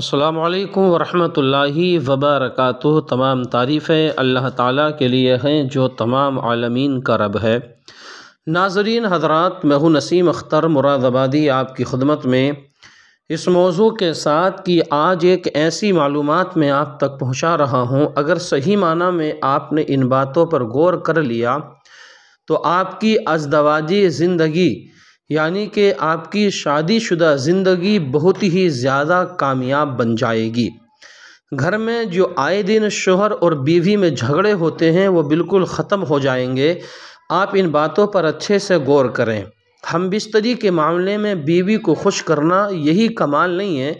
अस्सलाम वालेकुम रहमतुल्लाहि व बरकातुहू तमाम तारीफ़ें अल्लाह ताला के लिए हैं जो तमाम आलमीन का रब है नाजरीन हजरात मैं हूँ नसीम अख्तर मुरादाबादी आपकी खदमत में इस मौजू के साथ कि आज एक ऐसी मालूम में आप तक पहुँचा रहा हूँ अगर सही माना में आपने इन बातों पर गौर कर लिया तो आपकी अजदवाजी ज़िंदगी यानी कि आपकी शादीशुदा ज़िंदगी बहुत ही ज़्यादा कामयाब बन जाएगी घर में जो आए दिन शोहर और बीवी में झगड़े होते हैं वो बिल्कुल ख़त्म हो जाएंगे आप इन बातों पर अच्छे से गौर करें हम बिस्तरी के मामले में बीवी को खुश करना यही कमाल नहीं है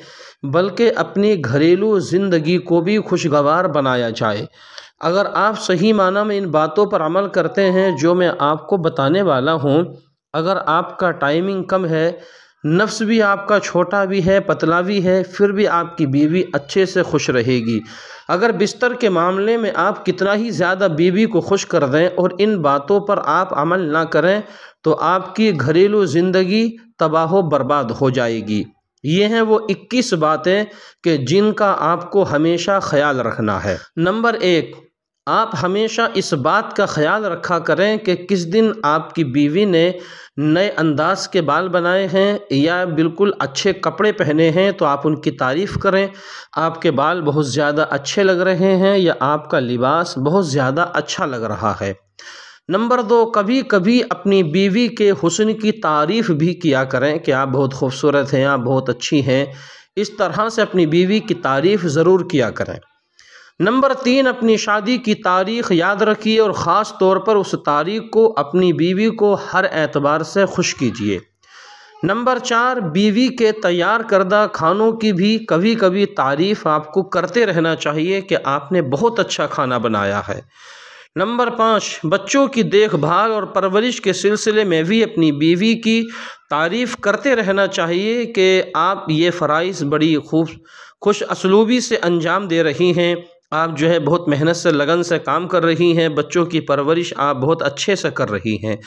बल्कि अपनी घरेलू ज़िंदगी को भी खुशगवार बनाया जाए अगर आप सही माना में इन बातों पर अमल करते हैं जो मैं आपको बताने वाला हूँ अगर आपका टाइमिंग कम है नफ्स भी आपका छोटा भी है पतला भी है फिर भी आपकी बीवी अच्छे से खुश रहेगी अगर बिस्तर के मामले में आप कितना ही ज़्यादा बीवी को खुश कर दें और इन बातों पर आप अमल ना करें तो आपकी घरेलू ज़िंदगी तबाह बर्बाद हो जाएगी ये हैं वो 21 बातें कि जिनका आपको हमेशा ख्याल रखना है नंबर एक आप हमेशा इस बात का ख्याल रखा करें कि किस दिन आपकी बीवी ने नए अंदाज के बाल बनाए हैं या बिल्कुल अच्छे कपड़े पहने हैं तो आप उनकी तारीफ़ करें आपके बाल बहुत ज़्यादा अच्छे लग रहे हैं या आपका लिबास बहुत ज़्यादा अच्छा लग रहा है नंबर दो कभी कभी अपनी बीवी के हुसन की तारीफ़ भी किया करें कि आप बहुत खूबसूरत हैं आप बहुत अच्छी हैं इस तरह से अपनी बीवी की तारीफ़ ज़रूर किया करें नंबर तीन अपनी शादी की तारीख याद रखिए और ख़ास तौर पर उस तारीख को अपनी बीवी को हर एतबार से खुश कीजिए नंबर चार बीवी के तैयार करदा खानों की भी कभी कभी तारीफ़ आपको करते रहना चाहिए कि आपने बहुत अच्छा खाना बनाया है नंबर पाँच बच्चों की देखभाल और परवरिश के सिलसिले में भी अपनी बीवी की तारीफ़ करते रहना चाहिए कि आप ये फ़राइज़ बड़ी खूब खुश असलूबी से अंजाम दे रही हैं आप जो है बहुत मेहनत से लगन से काम कर रही हैं बच्चों की परवरिश आप बहुत अच्छे से कर रही हैं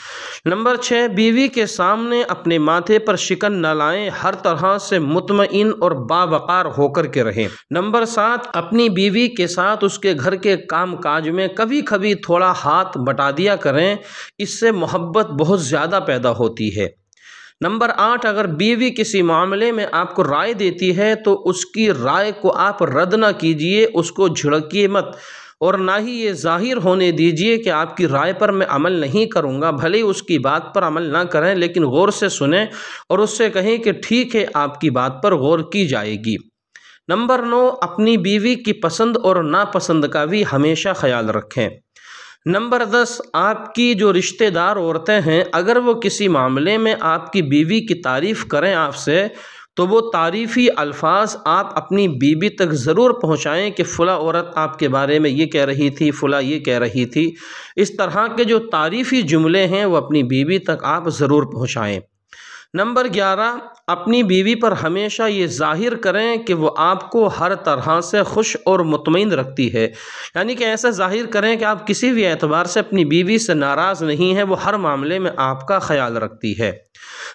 नंबर छः बीवी के सामने अपने माथे पर शिकन न लाएं हर तरह से मुतमिन और बावकार होकर के रहें नंबर सात अपनी बीवी के साथ उसके घर के काम काज में कभी कभी थोड़ा हाथ बटा दिया करें इससे मोहब्बत बहुत ज़्यादा पैदा होती है नंबर आठ अगर बीवी किसी मामले में आपको राय देती है तो उसकी राय को आप रद्द ना कीजिए उसको झिड़किए मत और ना ही ये जाहिर होने दीजिए कि आपकी राय पर मैं अमल नहीं करूँगा भले ही उसकी बात पर अमल ना करें लेकिन गौर से सुने और उससे कहें कि ठीक है आपकी बात पर गौर की जाएगी नंबर नौ अपनी बीवी की पसंद और नापसंद का भी हमेशा ख्याल रखें नंबर दस आपकी जो रिश्तेदार औरतें हैं अगर वो किसी मामले में आपकी बीवी की तारीफ़ करें आपसे तो वो तारीफ़ी अल्फाज आप अपनी बीबी तक ज़रूर पहुँचाएँ कि फला औरत आपके बारे में ये कह रही थी फला ये कह रही थी इस तरह के जो तारीफ़ी जुमले हैं वो अपनी बीबी तक आप ज़रूर पहुँचाएँ नंबर ग्यारह अपनी बीवी पर हमेशा ये जाहिर करें कि वो आपको हर तरह से खुश और मुतमिन रखती है यानी कि ऐसा जाहिर करें कि आप किसी भी एतबार से अपनी बीवी से नाराज़ नहीं हैं वो हर मामले में आपका ख्याल रखती है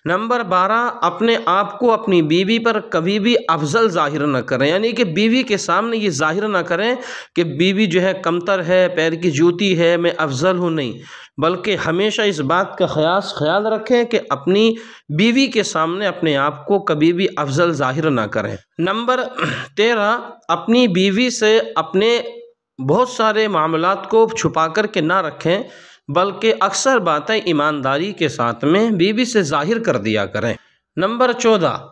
नंबर बारह अपने आप को अपनी बीवी पर कभी भी अफजल ज़ाहिर ना करें यानी कि बीवी के सामने ये ज़ाहिर ना करें कि बीवी जो है कमतर है पैर की जूती है मैं अफजल हूँ नहीं बल्कि हमेशा इस बात का ख्यास ख्याल रखें कि अपनी बीवी के सामने अपने आप को कभी भी अफजल ज़ाहिर ना करें नंबर तेरह अपनी बीवी से अपने बहुत सारे मामलों को छुपा कर के ना रखें बल्कि अक्सर बातें ईमानदारी के साथ में बीवी से जाहिर कर दिया करें नंबर चौदह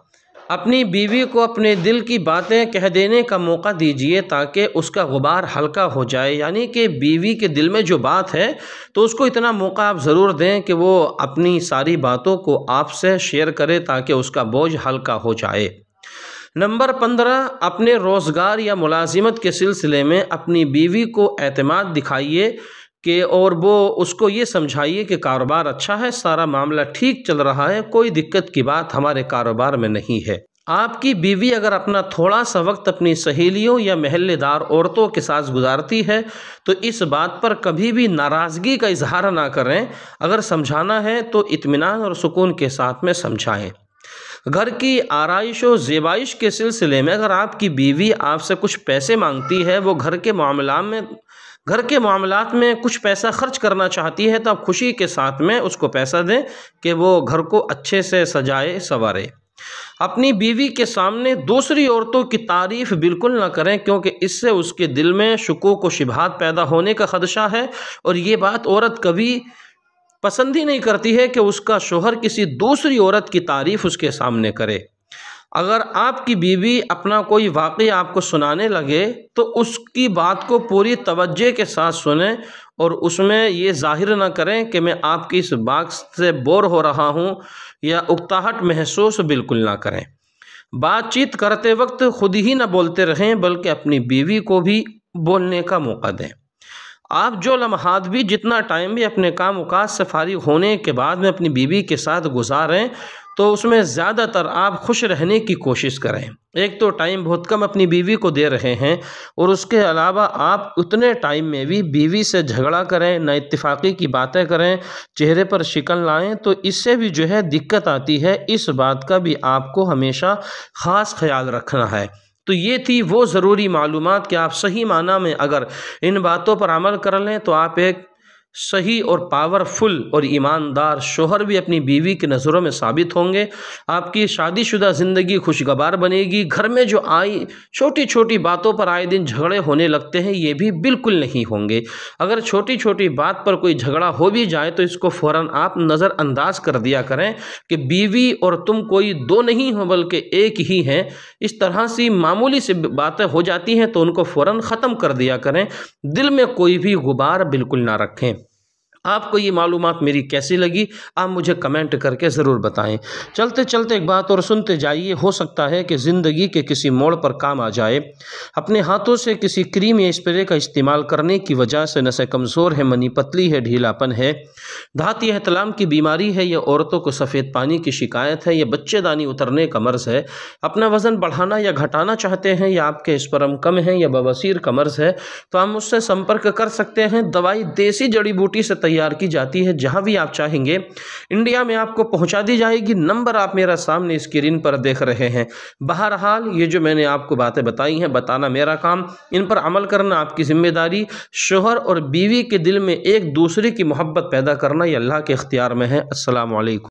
अपनी बीवी को अपने दिल की बातें कह देने का मौका दीजिए ताकि उसका गुबार हल्का हो जाए यानी कि बीवी के दिल में जो बात है तो उसको इतना मौका आप ज़रूर दें कि वो अपनी सारी बातों को आपसे शेयर करे ताकि उसका बोझ हल्का हो जाए नंबर पंद्रह अपने रोज़गार या मुलाजिमत के सिलसिले में अपनी बीवी को अतमाद दिखाइए कि और वो उसको ये समझाइए कि कारोबार अच्छा है सारा मामला ठीक चल रहा है कोई दिक्कत की बात हमारे कारोबार में नहीं है आपकी बीवी अगर अपना थोड़ा सा वक्त अपनी सहेलियों या महल्लेदार औरतों के साथ गुजारती है तो इस बात पर कभी भी नाराज़गी का इजहार ना करें अगर समझाना है तो इत्मीनान और सुकून के साथ में समझाएं घर की आरइश और जेबाइश के सिलसिले में अगर आपकी बीवी आपसे कुछ पैसे मांगती है वो घर के मामला में घर के मामला में कुछ पैसा खर्च करना चाहती है तो आप खुशी के साथ में उसको पैसा दें कि वो घर को अच्छे से सजाए सवारे अपनी बीवी के सामने दूसरी औरतों की तारीफ बिल्कुल ना करें क्योंकि इससे उसके दिल में शकों को शिबात पैदा होने का खदशा है और ये बात औरत कभी पसंद ही नहीं करती है कि उसका शोहर किसी दूसरी औरत की तारीफ उसके सामने करे अगर आपकी बीवी अपना कोई वाक़ आपको सुनाने लगे तो उसकी बात को पूरी तवज्जे के साथ सुने और उसमें ये जाहिर ना करें कि मैं आपकी इस बात से बोर हो रहा हूँ या उकताहट महसूस बिल्कुल ना करें बातचीत करते वक्त खुद ही ना बोलते रहें बल्कि अपनी बीवी को भी बोलने का मौका दें आप जो लम्हात भी जितना टाइम भी अपने काम उकाज से फारिग होने के बाद में अपनी बीवी के साथ गुजारें तो उसमें ज़्यादातर आप खुश रहने की कोशिश करें एक तो टाइम बहुत कम अपनी बीवी को दे रहे हैं और उसके अलावा आप उतने टाइम में भी बीवी से झगड़ा करें ना इतफाक़ी की बातें करें चेहरे पर शिकल लाएं तो इससे भी जो है दिक्कत आती है इस बात का भी आपको हमेशा ख़ास ख्याल रखना है तो ये थी वो ज़रूरी मालूम कि आप सही माना में अगर इन बातों पर अमल कर लें तो आप एक सही और पावरफुल और ईमानदार शोहर भी अपनी बीवी की नज़रों में साबित होंगे आपकी शादीशुदा ज़िंदगी खुशगवार बनेगी घर में जो आई छोटी छोटी बातों पर आए दिन झगड़े होने लगते हैं ये भी बिल्कुल नहीं होंगे अगर छोटी छोटी बात पर कोई झगड़ा हो भी जाए तो इसको फ़ौर आप नज़रअंदाज कर दिया करें कि बीवी और तुम कोई दो नहीं हो बल्कि एक ही हैं इस तरह से मामूली से बातें हो जाती हैं तो उनको फ़ौर ख़त्म कर दिया करें दिल में कोई भी गुबार बिल्कुल ना रखें आपको ये मालूम मेरी कैसी लगी आप मुझे कमेंट करके ज़रूर बताएं चलते चलते एक बात और सुनते जाइए हो सकता है कि ज़िंदगी के किसी मोड़ पर काम आ जाए अपने हाथों से किसी क्रीम या स्प्रे का इस्तेमाल करने की वजह से नशे कमज़ोर है मनी पतली है ढीलापन है धात अहतलाम की बीमारी है या औरतों को सफ़ेद पानी की शिकायत है या बच्चेदानी उतरने का मर्ज़ है अपना वज़न बढ़ाना या घटाना चाहते हैं या आपके स्परम कम है या बवासीर का मर्ज़ है तो हम मुझसे संपर्क कर सकते हैं दवाई देसी जड़ी बूटी से तैयार की जाती है जहाँ भी आप चाहेंगे इंडिया में आपको पहुँचा दी जाएगी नंबर आप मेरा सामने स्क्रीन पर देख रहे हैं बहरहाल ये जो मैंने आपको बातें बताई हैं बताना मेरा काम इन पर अमल करना आपकी ज़िम्मेदारी शोहर और बीवी के दिल में एक दूसरे की मोहब्बत पैदा करना ये अल्लाह के अख्तियार में है असलकम